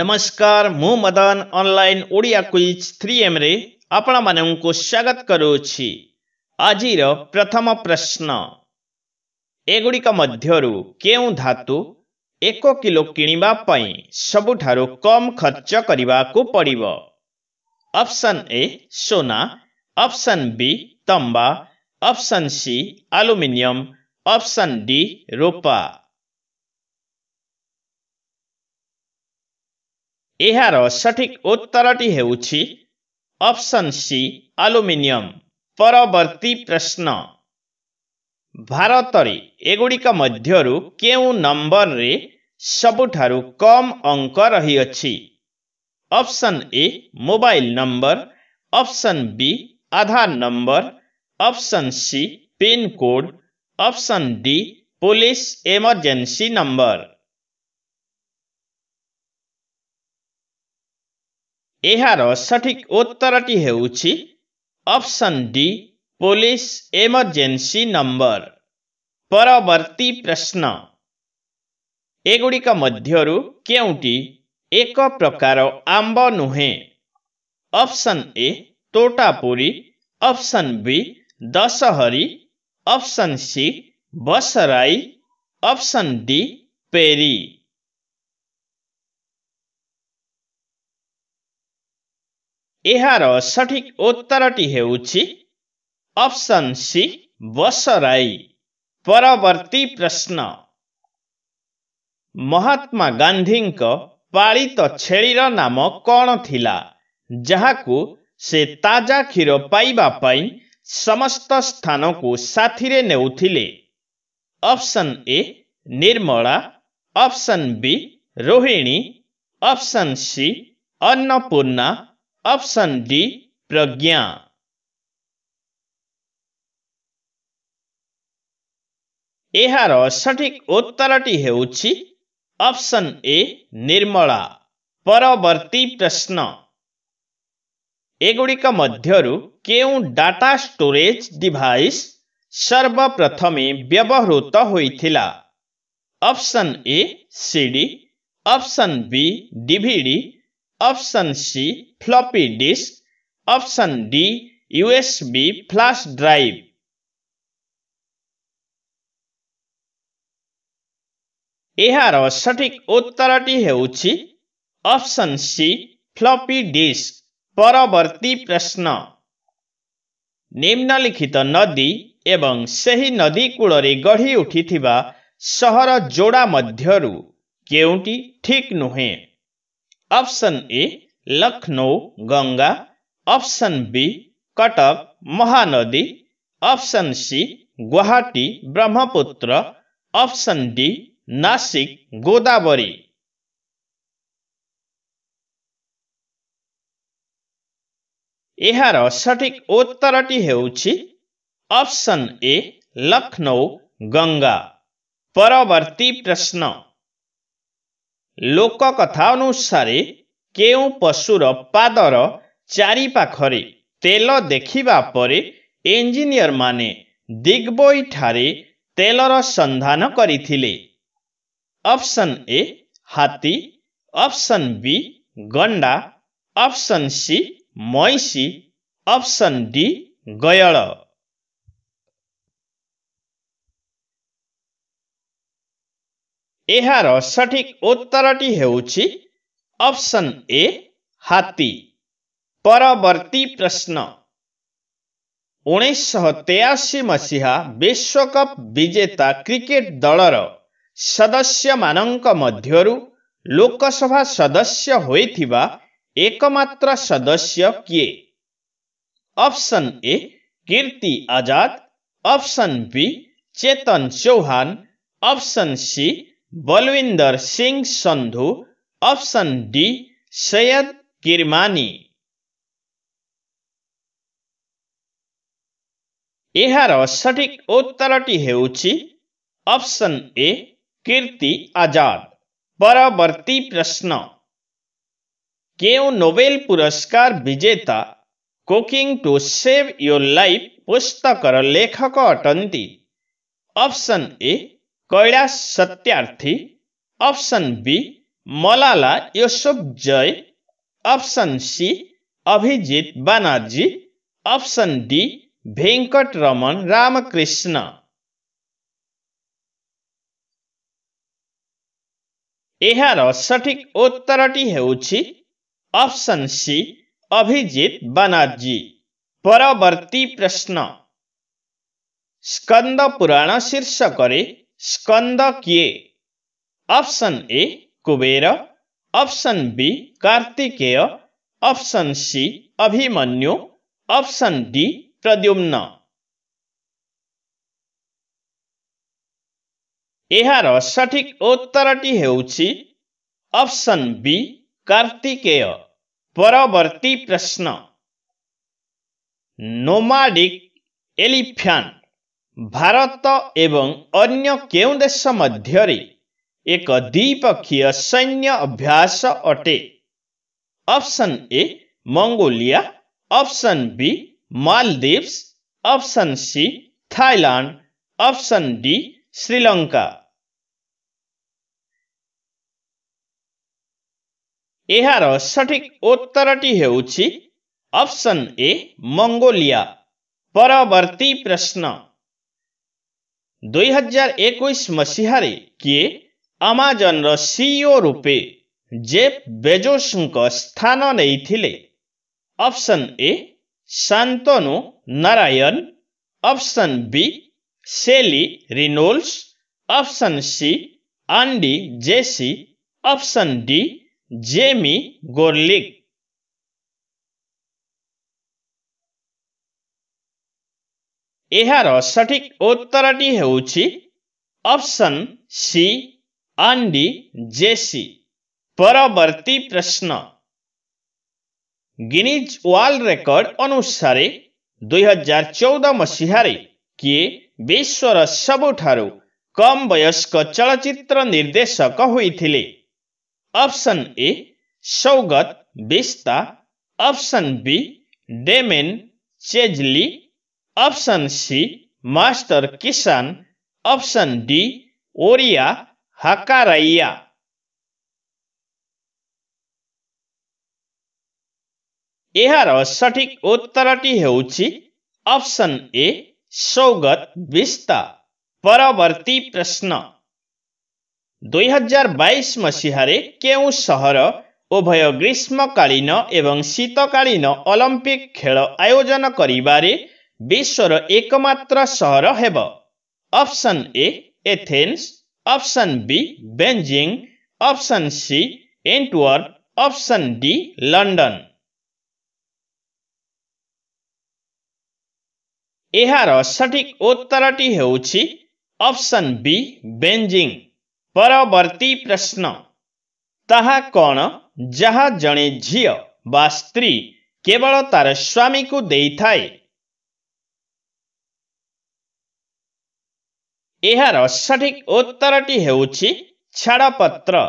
નમસ્કાર હું Madan online Odia quiz three એમરે આપણાମାନଙ୍କୁ ସ୍ୱାଗତ କରୁଅଛି ଆଜିର ପ୍ରଥମ ପ୍ରଶ୍ନ ଏଗୁଡ଼ିକ ମଧ୍ୟରୁ କେଉଁ ଧାତୁ ଏକ କିଲୋ କିଣିବା ପାଇଁ ସବୁଠାରୁ କମ୍ ଖର୍ଚ୍ଚ କରିବାକୁ ପଡ଼ିବ ଅପସନ୍ ଏ ସୋନା ଅପସନ୍ ବି ତମ୍ବା option C aluminium option D ରୋପା ଏହାର ସଠିକ୍ ଉତ୍ତରଟି ହେଉଛି ଅପସନ୍ ସି ଆଲୁମିନିୟମ୍ ପରବର୍ତ୍ତୀ ପ୍ରଶ୍ନ ଭାରତରେ ଏଗୁଡ଼ିକ ମଧ୍ୟରୁ କେଉଁ ନମ୍ବରରେ ସବୁଠାରୁ କମ୍ ଅଙ୍କ ରହିଅଛି option A mobile number option B Aadhaar number option C pincode option D police emergency number यार सठिक उत्तर option D police emergency number परवर्ती प्रश्न एगुड़िक मध्य के एक प्रकार आंब नुहे option A Totapuri option B Dasheri option C Basrai option D Pairi यहा सठिक सही उत्तर टि हेउछि अप्सन सी बसराई परवर्ती प्रश्न महात्मा गान्धीक पालित छेलिर नाम कोन थिला जहाकु से ताजा खीरो पाइबापई समस्त स्थानकु साथीरे नेउथिले option A Nirmala option B Rohini option C Annapurna option D Pragya ଏହାର ସଠିକ୍ ଉତ୍ତରଟି ହେଉଛି ଅପସନ୍ ଏ ନିର୍ମଳା ପରବର୍ତ୍ତୀ ପ୍ରଶ୍ନ ଏଗୁଡ଼ିକ ମଧ୍ୟରୁ କେଉଁ ଡାଟା ଷ୍ଟୋରେଜ୍ ଡିଭାଇସ୍ ସର୍ବପ୍ରଥମେ ବ୍ୟବହୃତ ହୋଇଥିଲା option A CD option B DVD option C floppy disk option D USB flash drive এহা ৰ সঠিক উত্তৰটি হ'উছি অপশন সি ফ্লপি ডিস্ক পৰৱৰ্তী প্ৰশ্ন নিম্নলিখিত নদী আৰু সেই নদীৰ কুলাৰে গঢ়ি উঠি থিবা চহৰৰ জোড়াৰ মধ্যৰ কেউটি ঠিক নহৈ option A Lucknow Ganga option B Cuttack Mahanadi option C Guwahati Brahmaputra option D Nashik Godavari यार ସଠିକ୍ उत्तर ऑप्शन ए लखनऊ गंगा परवर्ती प्रश्न ଲୋକ କଥା ଅନୁସାରେ କେଉଁ ପଶୁର ପାଦର ଚାରିପାଖରେ ତେଲ ଦେଖିବା ପରେ ଇଞ୍ଜିନିୟରମାନେ ଦିଗ୍ବୋଇଠାରେ ତେଲର ସନ୍ଧାନ କରିଥିଲେ ଅପସନ୍ ଏ ହାତୀ ଅପସନ୍ ବି ଗଣ୍ଡା ଅପସନ୍ ସି ମଇଁଷି ଅପସନ୍ ଡି ଗୟଳ सठिक उत्तर ट हेर्न ए परवर्ती प्रश्न विश्वकप विजेता क्रिकेट दल लोकसभा सदस्य हुमत्र सदस्य कि option A Kirti Azad option B Chetan Chauhan option C Balwinder Singh Sandhu option D Syed Kirmani यार सठिक उत्तरटी ऑप्शन ए कीर्ति आजाद परवर्ती प्रश्न क्यों नोबेल पुरस्कार विजेता cooking to save your life पुस्तक लेखक अटंती option A Kailash Satyarthi option B Malala जय option C Abhijit Banerjee option D Venkat Raman Ramakrishnan यार सठिक ଉତ୍ତରଟି ऑप्शन सी अभिजीत बनर्जी परवर्ती प्रश्न स्कंद पुराण शीर्षक स्कंद किए option A Kubera option B Kartikeya option C Abhimanyu option D Pradyumna यार सठिक उत्तरटी ऑप्शन बी कार्तिकेय परवर्ती प्रश्न नोमाडिक एलिफियांट भारत एवं अन्य क्यों देश मध्य एक द्विपक्षीय सैन्य अभ्यास अटे option A Mongolia option B Maldives option C Thailand option D Sri Lanka यार सठिक उत्तरटी ऑप्शन ए मंगोलिया परवर्ती प्रश्न दुई हजार एक मसीह किए आमाजन रीईओ रूपे जेफ बेजोस स्थान नहीं option A Shantanu Narayen option B Sally Reynolds option C Andy Jassy option D Jamie Gorelick यार सठिक उत्तर ऑप्शन सी आंडी जेसी परवर्ती प्रश्न गिनीज वर्ल्ड रेकर्ड अनुसार दुईहजार चौद मसीह किए विश्वर सबुठ कम वयस्क चलचित्र निर्देशक होते option A Saugat Bista option B Damien Chazelle option C master Kishan option D ওরিয়া হাকারাইয়া এহা সঠিক উত্তরটি হেউছি অপশন এ সৌগত বিস্তা পরবর্তী প্রশ্ন 2022 মসিহারে কেউ শহর উভয় গ্রীষ্মকালীন এবং শীতকালীন অলিম্পিক খেলা আয়োজন করিবারে विश्वर एकमात्र सहर हेबो option A Athens option B Beijing option C Antwerp option D London यार सठिक उत्तरटी हेउछि बी बेजिङ परवर्ती प्रश्न ताहा कण जहाँ जणे झियो बा स्त्री केवल तार स्वामी को दे थाए ଏହାର ସଠିକ୍ ଉତ୍ତରଟି ହେଉଛି ଛାଡ଼ପତ୍ର